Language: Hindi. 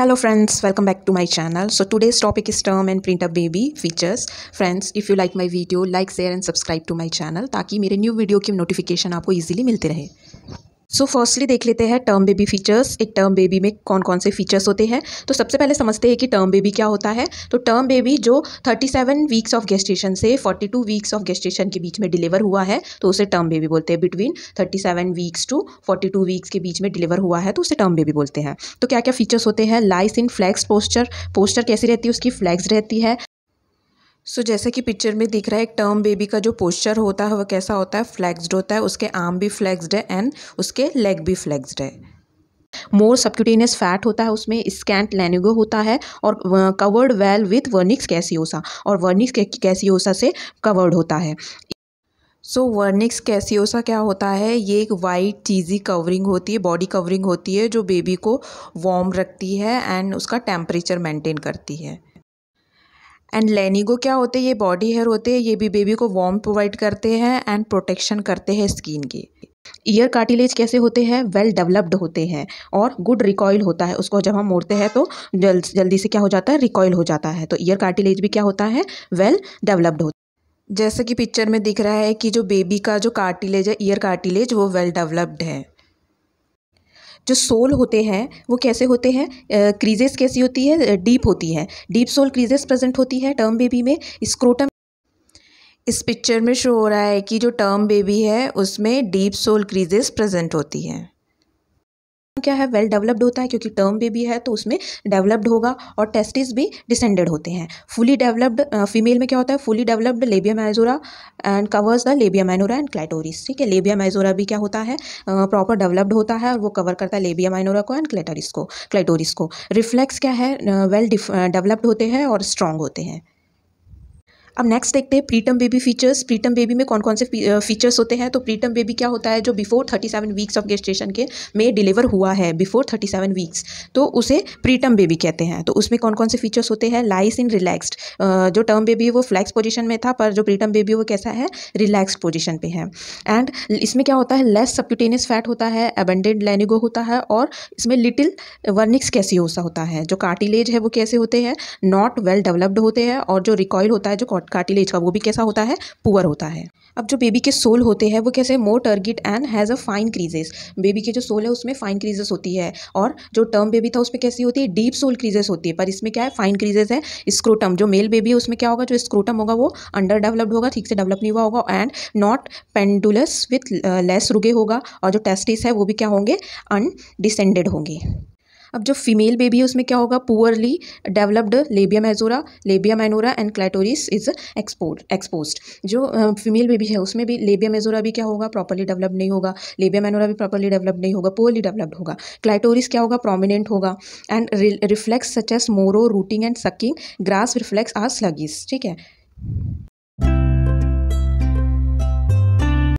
Hello friends, welcome back to my channel. So today's topic is term and print a baby features. Friends, if you like my video, like, share and subscribe to my channel ताकि मेरे new video की notification आपको easily मिलते रहे सो so फर्स्टली देख लेते हैं टर्म बेबी फीचर्स एक टर्म बेबी में कौन कौन से फीचर्स होते हैं तो सबसे पहले समझते हैं कि टर्म बेबी क्या होता है तो टर्म बेबी जो 37 वीक्स ऑफ गेस्टेशन से 42 वीक्स ऑफ गेस्टेशन के बीच में डिलीवर हुआ है तो उसे टर्म बेबी बोलते हैं बिटवीन 37 वीक्स टू 42 वीक्स के बीच में डिलीवर हुआ है तो उसे टर्म बेबी बोलते हैं तो क्या क्या फीचर्स होते हैं lies in flexed posture posture कैसी रहती है उसकी फ्लैक्स रहती है सो so, जैसे कि पिक्चर में दिख रहा है एक टर्म बेबी का जो पोस्चर होता है वह कैसा होता है फ्लैक्सड होता है उसके आर्म भी फ्लैक्सड है एंड उसके लेग भी फ्लैक्सड है मोर सबक्यूटेनियस फैट होता है उसमें स्कैंट लेनिगो होता है और covered well with vernix caseosa और वर्निक्स कैसियोसा से कवर्ड होता है सो वर्निक्स कैसियोसा क्या होता है ये एक वाइट चीज़ी कवरिंग होती है बॉडी कवरिंग होती है जो बेबी को वार्म रखती है एंड उसका टेम्परेचर मेंटेन करती है एंड लेनिगो क्या होते हैं ये बॉडी हेयर होते हैं ये भी बेबी को वार्म प्रोवाइड करते हैं एंड प्रोटेक्शन करते हैं स्किन की ईयर कार्टिलेज कैसे होते हैं वेल डेवलप्ड होते हैं और गुड रिकॉयल होता है उसको जब हम मोड़ते हैं तो जल, जल्दी से क्या हो जाता है रिकॉयल हो जाता है तो ईयर कार्टिलेज भी क्या होता है वेल डेवलप्ड होता है जैसे कि पिक्चर में दिख रहा है कि जो बेबी का जो कार्टिलेज है ईयर कार्टिलेज वो वेल डेवलप्ड है जो सोल होते हैं वो कैसे होते हैं क्रीजेस कैसी होती है डीप होती है डीप सोल क्रीजेस प्रेजेंट होती है टर्म बेबी में स्क्रोटम इस पिक्चर में शो हो रहा है कि जो टर्म बेबी है उसमें डीप सोल क्रीजेस प्रेजेंट होती हैं क्या है वेल well डेवलप्ड होता है क्योंकि टर्म बेबी है तो उसमें डेवलप्ड होगा और टेस्टिस भी डिसेंडेड होते हैं फुली डेवलप्ड फीमेल में क्या होता है fully developed labia majora and covers the labia minora and clitoris ठीक है लेबिया मैजोरा भी क्या होता है प्रॉपर uh, डेवलप्ड होता है और वो कवर करता है लेबिया माइनोरा को एंड क्लेटोरिस को क्लेटोरिस को रिफ्लेक्स क्या है वेल डेवलप्ड होते हैं और स्ट्रॉन्ग होते हैं अब नेक्स्ट देखते हैं preterm baby features preterm baby में कौन कौन से फीचर्स होते हैं तो प्रीटम बेबी क्या होता है जो before thirty seven weeks of gestation के में डिलीवर हुआ है बिफोर थर्टी सेवन वीक्स तो उसे प्रीटम बेबी कहते हैं तो उसमें कौन कौन से फीचर्स होते हैं लाइस इन रिलैक्सड जो टर्म बेबी है वो फ्लैक्स पोजिशन में था पर जो प्रीटम बेबी वो कैसा है रिलैक्सड पोजिशन पर है एंड इसमें क्या होता है लेस सबक्यूटेनियस फैट होता है एबेंडेड लेनिगो होता है और इसमें लिटिल वर्निक्स कैसी होता है जो कार्टिलेज है वो कैसे होते हैं नॉट वेल डेवलप्ड होते हैं और जो रिकॉयल होता है जो कार्टिलेज का वो भी कैसा होता है पुअर होता है अब जो बेबी के सोल होते हैं वो कैसे more turgid and has a fine creases baby के जो सोल है उसमें फाइन क्रीजेस होती है और जो टर्म बेबी था उसमें कैसी होती है डीप सोल क्रीजेस होती है पर इसमें क्या है फाइन क्रीजेस है स्क्रोटम जो मेल बेबी है उसमें क्या होगा जो स्क्रोटम होगा वो अंडर डेवलप्ड होगा ठीक से डेवलप नहीं हुआ होगा and not pendulous with less rugae होगा और जो टेस्टिस है वो भी क्या होंगे अनडिसेंडेड होंगे अब जो फीमेल बेबी है उसमें क्या होगा poorly developed labia majora labia minora and clitoris is export expose जो फीमेल बेबी है उसमें भी लेबिया मेजोरा भी क्या होगा प्रॉपरली डेवलप नहीं होगा लेबिया मैनोरा भी प्रॉपरली डेवलप नहीं होगा पुअरली डेवलप्ड होगा क्लाइटोरिस क्या होगा प्रोमिनेंट होगा and reflex such as Moro rooting and sucking grasp reflex are sluggish ठीक है